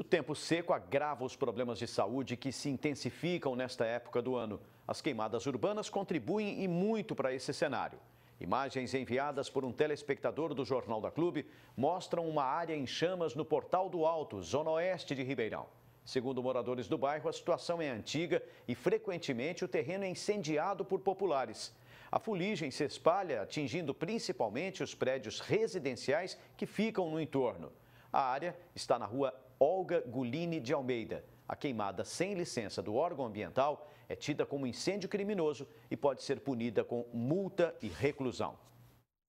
o tempo seco agrava os problemas de saúde que se intensificam nesta época do ano. As queimadas urbanas contribuem e muito para esse cenário. Imagens enviadas por um telespectador do Jornal da Clube mostram uma área em chamas no Portal do Alto, zona oeste de Ribeirão. Segundo moradores do bairro, a situação é antiga e frequentemente o terreno é incendiado por populares. A fuligem se espalha, atingindo principalmente os prédios residenciais que ficam no entorno. A área está na rua Olga Gulini de Almeida. A queimada sem licença do órgão ambiental é tida como incêndio criminoso e pode ser punida com multa e reclusão.